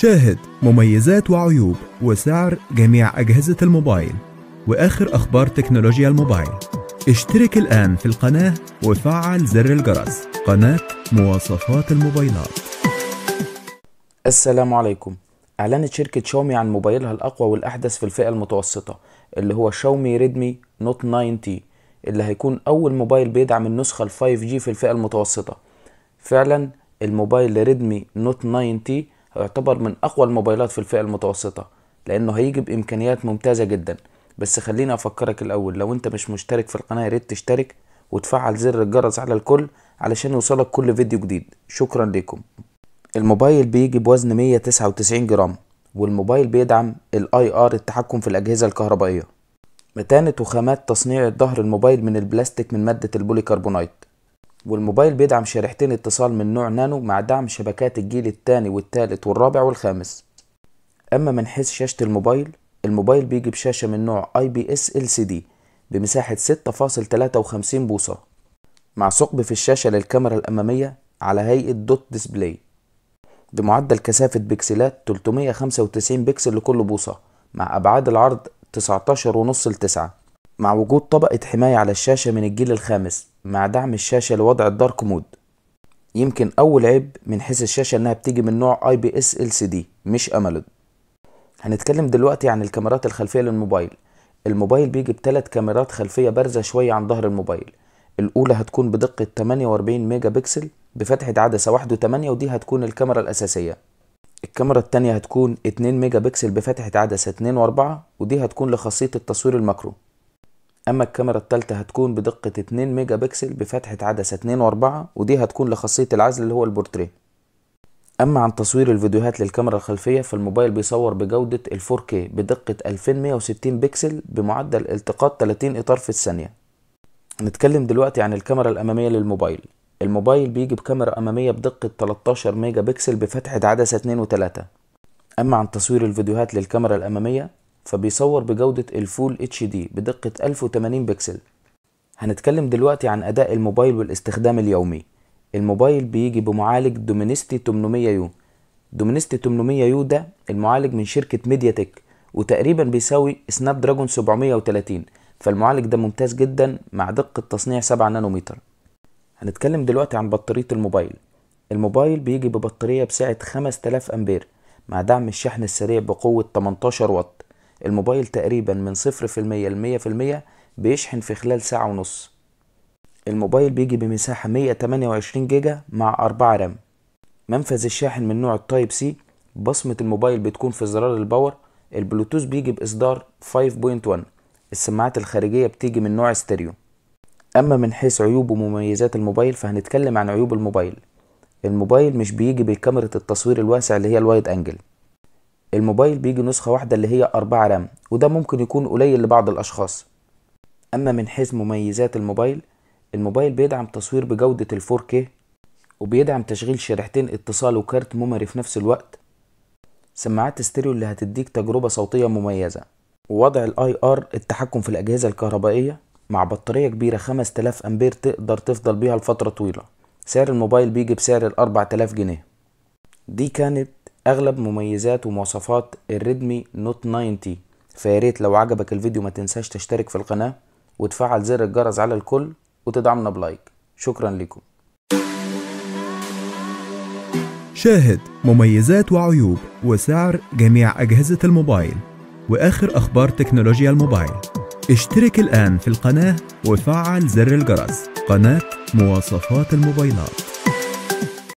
شاهد مميزات وعيوب وسعر جميع أجهزة الموبايل وآخر أخبار تكنولوجيا الموبايل اشترك الآن في القناة وفعل زر الجرس قناة مواصفات الموبايلات السلام عليكم أعلنت شركة شاومي عن موبايلها الأقوى والأحدث في الفئة المتوسطة اللي هو شاومي ريدمي نوت 9 تي اللي هيكون أول موبايل بيدعم النسخة ال 5G في الفئة المتوسطة فعلا الموبايل ريدمي نوت 9 تي يعتبر من اقوى الموبايلات في الفئه المتوسطه لانه هيجي بامكانيات ممتازه جدا بس خليني افكرك الاول لو انت مش مشترك في القناه يا ريت تشترك وتفعل زر الجرس على الكل علشان يوصلك كل فيديو جديد شكرا لكم الموبايل بيجي بوزن 199 جرام والموبايل بيدعم الاي ار التحكم في الاجهزه الكهربائيه متانة وخامات تصنيع الظهر الموبايل من البلاستيك من مادة البوليكربونايت والموبايل بيدعم شريحتين اتصال من نوع نانو مع دعم شبكات الجيل الثاني والثالث والرابع والخامس أما من حيث شاشة الموبايل الموبايل بيجي بشاشة من نوع IPS LCD بمساحة 6.53 بوصة مع ثقب في الشاشة للكاميرا الأمامية على هيئة دوت ديسبلاي بمعدل كثافة بكسلات 395 بكسل لكل بوصة مع أبعاد العرض 19.5 ل 9 مع وجود طبقة حماية على الشاشة من الجيل الخامس مع دعم الشاشة لوضع الدارك مود يمكن أول عيب من حيث الشاشة إنها بتيجي من نوع IPS LCD مش أملود هنتكلم دلوقتي عن الكاميرات الخلفية للموبايل الموبايل بيجي بثلاث كاميرات خلفية بارزة شوية عن ظهر الموبايل الأولى هتكون بدقة 48 ميجا بكسل بفتحة عدسة 1.8 ودي هتكون الكاميرا الأساسية الكاميرا التانية هتكون 2 ميجا بكسل بفتحة عدسة 2.4 ودي هتكون لخاصية التصوير الماكرو اما الكاميرا الثالثه هتكون بدقه 2 ميجا بكسل بفتحه عدسه 2 و4 ودي هتكون لخاصيه العزل اللي هو البورتريه اما عن تصوير الفيديوهات للكاميرا الخلفيه فالموبايل بيصور بجوده ال 4K بدقه 2160 بكسل بمعدل التقاط 30 اطار في الثانيه نتكلم دلوقتي عن الكاميرا الاماميه للموبايل الموبايل بيجي بكاميرا اماميه بدقه 13 ميجا بكسل بفتحه عدسه 2 و3 اما عن تصوير الفيديوهات للكاميرا الاماميه فبيصور بجودة الفول اتش دي بدقة 1080 بكسل هنتكلم دلوقتي عن أداء الموبايل والاستخدام اليومي الموبايل بيجي بمعالج دومينيستي 800 يو دومينيستي 800 يو ده المعالج من شركة ميديا تك وتقريبا بيساوي سناب دراجون 730 فالمعالج ده ممتاز جدا مع دقة تصنيع 7 نانومتر هنتكلم دلوقتي عن بطارية الموبايل الموبايل بيجي ببطارية بسعة 5000 أمبير مع دعم الشحن السريع بقوة 18 واط الموبايل تقريبا من 0% في 100% بيشحن في خلال ساعة ونص الموبايل بيجي بمساحة 128 جيجا مع 4 رام منفذ الشاحن من نوع التايب سي بصمة الموبايل بتكون في زرار الباور البلوتوث بيجي بإصدار 5.1 السماعات الخارجية بتيجي من نوع ستيريو أما من حيث عيوب ومميزات الموبايل فهنتكلم عن عيوب الموبايل الموبايل مش بيجي بكاميرا التصوير الواسع اللي هي الوايد أنجل الموبايل بيجي نسخة واحدة اللي هي 4 رام وده ممكن يكون قليل لبعض الأشخاص أما من حيث مميزات الموبايل الموبايل بيدعم تصوير بجودة ال 4K وبيدعم تشغيل شريحتين اتصال وكارت ميموري في نفس الوقت سماعات ستيريو اللي هتديك تجربة صوتية مميزة ووضع الاي ار التحكم في الأجهزة الكهربائية مع بطارية كبيرة 5000 أمبير تقدر تفضل بيها لفترة طويلة سعر الموبايل بيجي بسعر ال 4000 جنيه دي كانت اغلب مميزات ومواصفات الريدمي نوت 90 فياريت لو عجبك الفيديو ما تنساش تشترك في القناة وتفعل زر الجرس على الكل وتدعمنا بلايك شكرا لكم شاهد مميزات وعيوب وسعر جميع أجهزة الموبايل وآخر أخبار تكنولوجيا الموبايل اشترك الآن في القناة وفعل زر الجرس قناة مواصفات الموبايلات